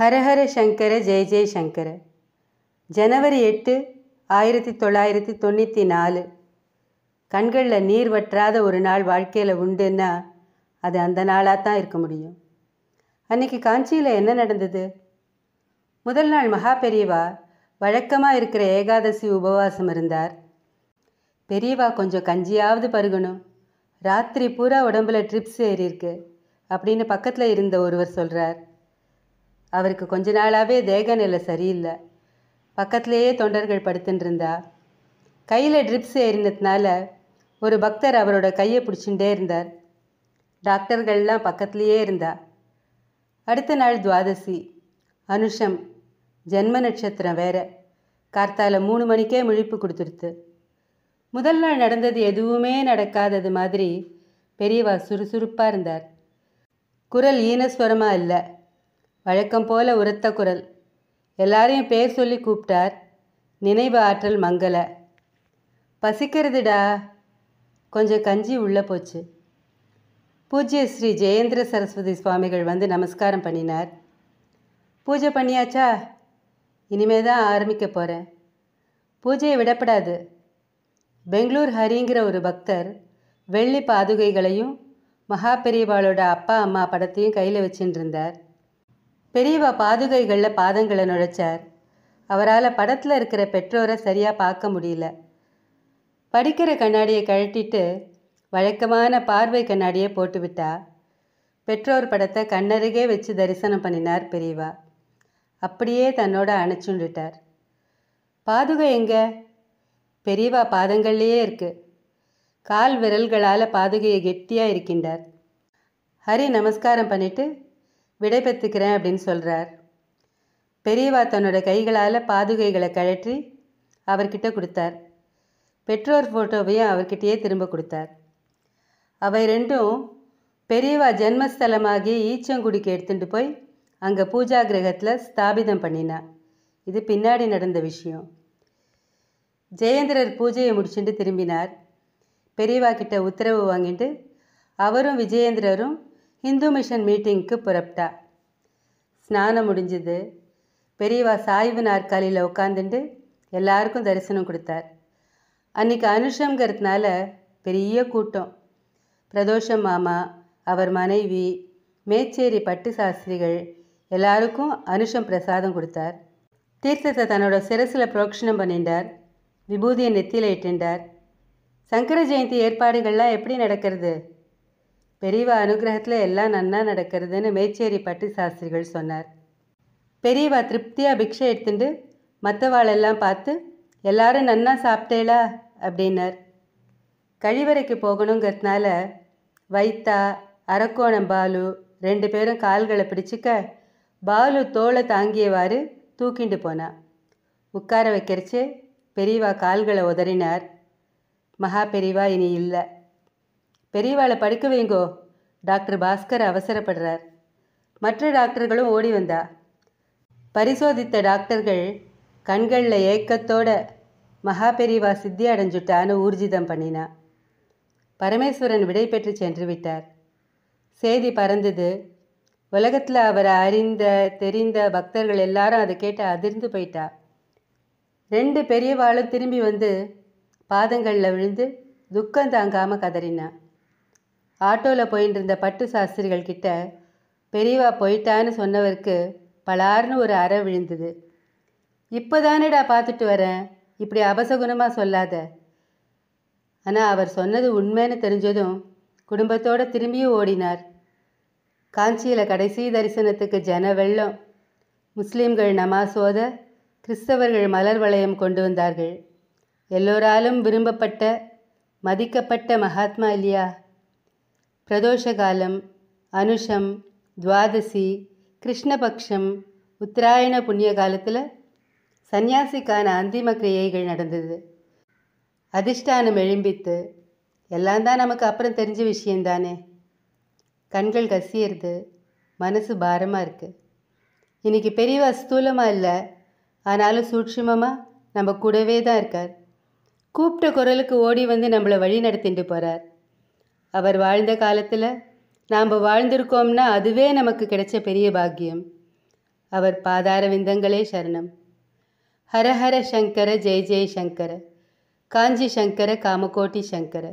ஹரஹர சங்கர ஜெய ஜெயசங்கர ஜனவரி எட்டு ஆயிரத்தி தொள்ளாயிரத்தி தொண்ணூற்றி நாலு கண்களில் நீர் வற்றாத ஒரு நாள் வாழ்க்கையில் உண்டுன்னா அது அந்த நாளாக தான் இருக்க முடியும் அன்றைக்கி காஞ்சியில் என்ன நடந்தது முதல் நாள் மகா பெரியவா வழக்கமாக இருக்கிற ஏகாதசி உபவாசம் இருந்தார் பெரியவா கொஞ்சம் கஞ்சியாவது பருகணும் ராத்திரி பூரா உடம்புல ட்ரிப்ஸ் ஏறியிருக்கு அப்படின்னு பக்கத்தில் இருந்த ஒருவர் சொல்கிறார் அவருக்கு கொஞ்ச நாளாகவே தேக நிலை சரியில்லை பக்கத்திலேயே தொண்டர்கள் படுத்துட்டுருந்தா கையில் ட்ரிப்ஸ் ஏறினதுனால ஒரு பக்தர் அவரோட கையை பிடிச்சுட்டே இருந்தார் டாக்டர்கள்லாம் பக்கத்துலேயே இருந்தா அடுத்த நாள் துவாதசி அனுஷம் ஜென்ம நட்சத்திரம் வேற கார்த்தால மூணு மணிக்கே முழிப்பு கொடுத்துருத்து முதல் நாள் நடந்தது எதுவுமே நடக்காதது மாதிரி பெரியவா சுறுசுறுப்பாக இருந்தார் குரல் ஈனஸ்வரமாக இல்லை வழக்கம் போல உரத்த குரல் எல்லாரையும் பேர் சொல்லி கூப்பிட்டார் நினைவு ஆற்றல் மங்கள பசிக்கிறதுடா கொஞ்சம் கஞ்சி உள்ளே போச்சு பூஜ்ய ஸ்ரீ ஜெயேந்திர சரஸ்வதி சுவாமிகள் வந்து நமஸ்காரம் பண்ணினார் பூஜை பண்ணியாச்சா இனிமே தான் ஆரம்பிக்க போகிறேன் பூஜையை விடப்படாது பெங்களூர் ஹரிங்கிற ஒரு பக்தர் வெள்ளி பாதுகைகளையும் மகா பெரியவாளோட அப்பா அம்மா படத்தையும் கையில் வச்சுட்டு இருந்தார் பெரியவா பாதுகைகளில் பாதங்களை நுழைச்சார் அவரால் படத்தில் இருக்கிற பெற்றோரை சரியாக பார்க்க முடியல படிக்கிற கண்ணாடியை கழட்டிட்டு வழக்கமான பார்வை கண்ணாடியை போட்டுவிட்டா பெற்றோர் படத்தை கண்ணருகே வச்சு தரிசனம் பண்ணினார் பெரியவா அப்படியே தன்னோட அணைச்சுண்டுட்டார் பாதுகை எங்கே பெரியவா பாதங்கள்லேயே இருக்கு கால் விரல்களால் பாதுகையை கெட்டியாக இருக்கின்றார் ஹரி நமஸ்காரம் பண்ணிவிட்டு விடைபெற்றுக்கிறேன் அப்படின்னு சொல்கிறார் பெரியவா தன்னோட கைகளால் பாதுகைகளை கழற்றி அவர்கிட்ட கொடுத்தார் பெற்றோர் ஃபோட்டோவையும் அவர்கிட்டயே திரும்ப கொடுத்தார் அவை ரெண்டும் பெரியவா ஜென்மஸ்தலமாகி ஈச்சங்குடிக்கு எடுத்துட்டு போய் அங்கே பூஜா கிரகத்தில் ஸ்தாபிதம் பண்ணினா இது பின்னாடி நடந்த விஷயம் ஜெயேந்திரர் பூஜையை முடிச்சுட்டு திரும்பினார் பெரியவா கிட்ட உத்தரவு வாங்கிட்டு அவரும் விஜயேந்திரரும் ஹிந்து மிஷன் மீட்டிங்க்கு புறப்பட்டா ஸ்நானம் முடிஞ்சது பெரியவா சாய்வு நாற்காலியில் உட்காந்துட்டு எல்லாருக்கும் தரிசனம் கொடுத்தார் அன்றைக்கி அனுஷங்கிறதுனால பெரிய கூட்டம் பிரதோஷம் மாமா அவர் மனைவி மேச்சேரி பட்டு சாஸ்திரிகள் எல்லாருக்கும் அனுஷம் பிரசாதம் கொடுத்தார் தீர்த்தத்தை தன்னோட சிரசில் புரோக்ஷனம் பண்ணிட்டார் விபூதியை நெத்தியில் இட்டுண்டார் சங்கர ஜெயந்தி ஏற்பாடுகள்லாம் எப்படி நடக்கிறது பெரியவா அனுகிரகத்தில் எல்லாம் நன்னா நடக்கிறதுன்னு மேச்சேரி பட்டி சாஸ்திரிகள் சொன்னார் பெரியவா திருப்தியாக பிக்ஷை எடுத்துட்டு மற்றவாளெல்லாம் பார்த்து எல்லாரும் நன்னா சாப்பிட்டேலா அப்படின்னார் கழிவறைக்கு போகணுங்கிறதுனால வைத்தா அரக்கோணம் பாலு ரெண்டு பேரும் கால்களை பிடிச்சிக்க பாலு தோலை தாங்கியவாறு தூக்கிண்டு போனா உட்கார வைக்கிறச்சு பெரியவா கால்களை உதறினார் மகா பெரியவா இனி இல்லை பெரியவாளை படுக்க வைங்கோ டாக்டர் பாஸ்கர் அவசரப்படுறார் மற்ற டாக்டர்களும் ஓடி வந்தா பரிசோதித்த டாக்டர்கள் கண்களில் ஏக்கத்தோட மகா பெரியவா சித்தி அடைஞ்சுட்டான்னு ஊர்ஜிதம் பண்ணினா பரமேஸ்வரன் விடை பெற்று சென்று விட்டார் செய்தி பறந்தது உலகத்தில் அவரை அறிந்த தெரிந்த பக்தர்கள் எல்லாரும் அதை கேட்டு அதிர்ந்து போயிட்டா ரெண்டு பெரியவாளும் திரும்பி வந்து பாதங்களில் விழுந்து துக்கம் தாங்காமல் கதறினான் ஆட்டோவில் போயின்னு இருந்த பட்டு சாஸ்திரிகள் கிட்ட பெரியவா போயிட்டான்னு சொன்னவருக்கு பலார்னு ஒரு அற விழுந்தது இப்போ தானேடா பார்த்துட்டு வரேன் இப்படி அபசகுணமாக சொல்லாத ஆனால் அவர் சொன்னது உண்மைன்னு தெரிஞ்சதும் குடும்பத்தோடு திரும்பியும் ஓடினார் காஞ்சியில் கடைசி தரிசனத்துக்கு ஜன வெள்ளம் முஸ்லீம்கள் நமாசோத கிறிஸ்தவர்கள் மலர் வளையம் கொண்டு வந்தார்கள் எல்லோராலும் விரும்பப்பட்ட மதிக்கப்பட்ட மகாத்மா இல்லையா பிரதோஷகாலம் அனுஷம் துவாதசி கிருஷ்ணபக்ஷம் உத்தராயண புண்ணிய காலத்தில் சன்னியாசிக்கான அந்திம கிரியைகள் நடந்தது அதிர்ஷ்டானம் எழும்பித்து எல்லாம் தான் நமக்கு அப்புறம் தெரிஞ்ச விஷயந்தானே கண்கள் கசியிறது மனசு பாரமாக இருக்குது இன்றைக்கி பெரியவா ஸ்தூலமாக இல்லை ஆனாலும் சூட்சுமமாக நம்ம கூடவே தான் இருக்கார் கூப்பிட்ட குரலுக்கு ஓடி வந்து நம்மளை வழி நடத்திட்டு போகிறார் அவர் வாழ்ந்த காலத்தில் நாம் வாழ்ந்திருக்கோம்னா அதுவே நமக்கு கிடைச்ச பெரிய பாக்கியம் அவர் பாதார விந்தங்களே சரணம் ஹரஹர சங்கர ஜெய் ஜெய் சங்கர காஞ்சி சங்கர காமகோட்டி சங்கர